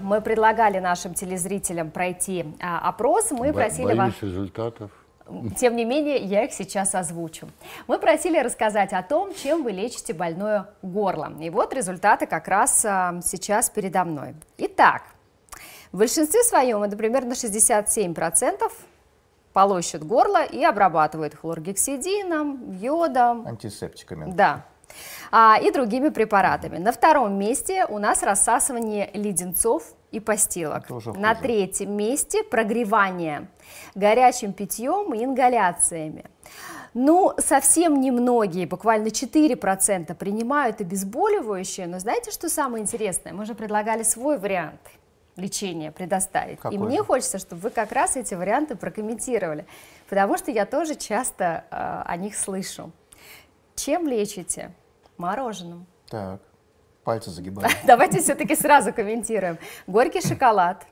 Мы предлагали нашим телезрителям пройти а, опрос. Мы Бо просили вас... результатов. Тем не менее, я их сейчас озвучу. Мы просили рассказать о том, чем вы лечите больное горло. И вот результаты как раз а, сейчас передо мной. Итак, в большинстве своем это примерно 67% полощут горло и обрабатывают хлоргексидином, йодом. Антисептиками. Да а, и другими препаратами. На втором месте у нас рассасывание леденцов и постилок. На третьем месте прогревание горячим питьем и ингаляциями. Ну, совсем немногие, буквально 4% принимают обезболивающие, но знаете, что самое интересное? Мы же предлагали свой вариант лечения предоставить. Какой и мне хочется, чтобы вы как раз эти варианты прокомментировали, потому что я тоже часто э, о них слышу. Чем лечите? мороженым. Так, пальцы загибаем. Давайте все-таки сразу комментируем. Горький шоколад.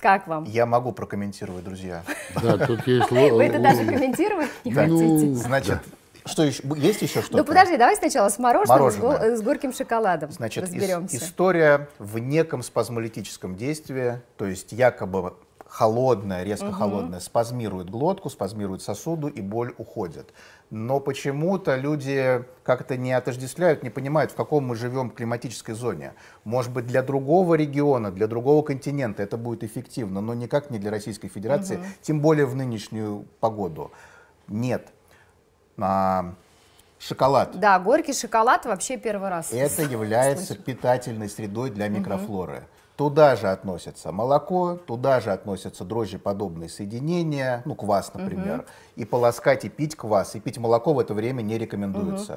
Как вам? Я могу прокомментировать, друзья. Да, тут есть... Вы это даже комментировать не хотите? Ну, Значит, что еще? Есть еще что-то? Ну подожди, давай сначала с мороженым, Мороженое. С, горьким шоколадом Значит, разберемся. Ис- история в неком спазмолитическом действии, то есть якобы холодная, резко угу. холодная, спазмирует глотку, спазмирует сосуду, и боль уходит. Но почему-то люди как-то не отождествляют, не понимают, в каком мы живем климатической зоне. Может быть, для другого региона, для другого континента это будет эффективно, но никак не для Российской Федерации, угу. тем более в нынешнюю погоду. Нет. А, Шоколад. Да, горький шоколад вообще первый раз. Это является слышу. питательной средой для микрофлоры. Угу. Туда же относятся молоко, туда же относятся дрожжеподобные соединения, ну, квас, например. Угу. И полоскать, и пить квас, и пить молоко в это время не рекомендуется.